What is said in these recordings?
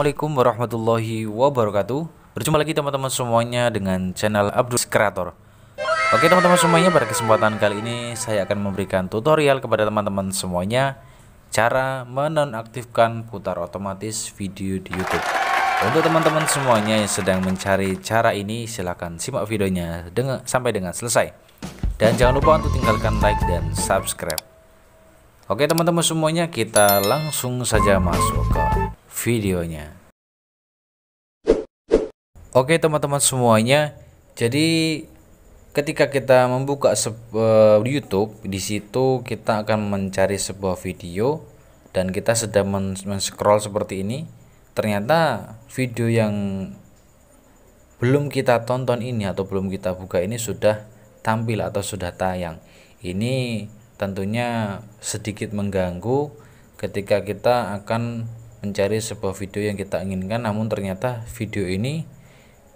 Assalamualaikum warahmatullahi wabarakatuh Berjumpa lagi teman-teman semuanya dengan channel Abdul Kreator Oke teman-teman semuanya pada kesempatan kali ini saya akan memberikan tutorial kepada teman-teman semuanya Cara menonaktifkan putar otomatis video di Youtube Untuk teman-teman semuanya yang sedang mencari cara ini silahkan simak videonya dengan, sampai dengan selesai Dan jangan lupa untuk tinggalkan like dan subscribe Oke teman-teman semuanya kita langsung saja masuk ke videonya. Oke teman-teman semuanya, jadi ketika kita membuka sebuah eh, YouTube, di situ kita akan mencari sebuah video dan kita sedang men, men seperti ini. Ternyata video yang belum kita tonton ini atau belum kita buka ini sudah tampil atau sudah tayang. Ini tentunya sedikit mengganggu ketika kita akan mencari sebuah video yang kita inginkan namun ternyata video ini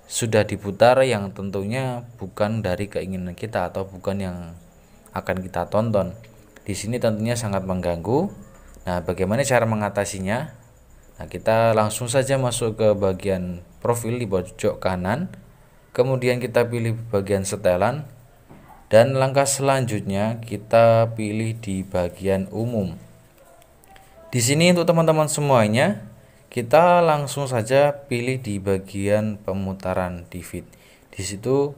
sudah diputar yang tentunya bukan dari keinginan kita atau bukan yang akan kita tonton. Di sini tentunya sangat mengganggu. Nah, bagaimana cara mengatasinya? Nah, kita langsung saja masuk ke bagian profil di pojok kanan. Kemudian kita pilih bagian setelan dan langkah selanjutnya kita pilih di bagian umum. Di sini untuk teman-teman semuanya, kita langsung saja pilih di bagian pemutaran DVD. Di situ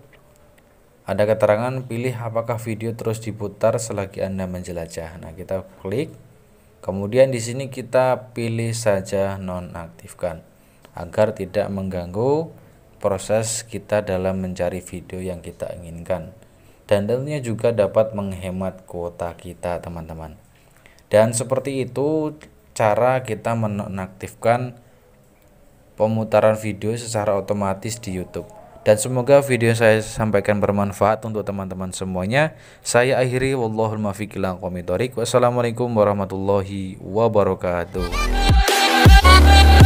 ada keterangan pilih apakah video terus diputar selagi Anda menjelajah. Nah, kita klik. Kemudian di sini kita pilih saja nonaktifkan agar tidak mengganggu proses kita dalam mencari video yang kita inginkan. Dan tentunya juga dapat menghemat kuota kita, teman-teman. Dan seperti itu cara kita menonaktifkan pemutaran video secara otomatis di YouTube. Dan semoga video saya sampaikan bermanfaat untuk teman-teman semuanya. Saya akhiri wallahul muwaffiq komitori. Wassalamualaikum warahmatullahi wabarakatuh.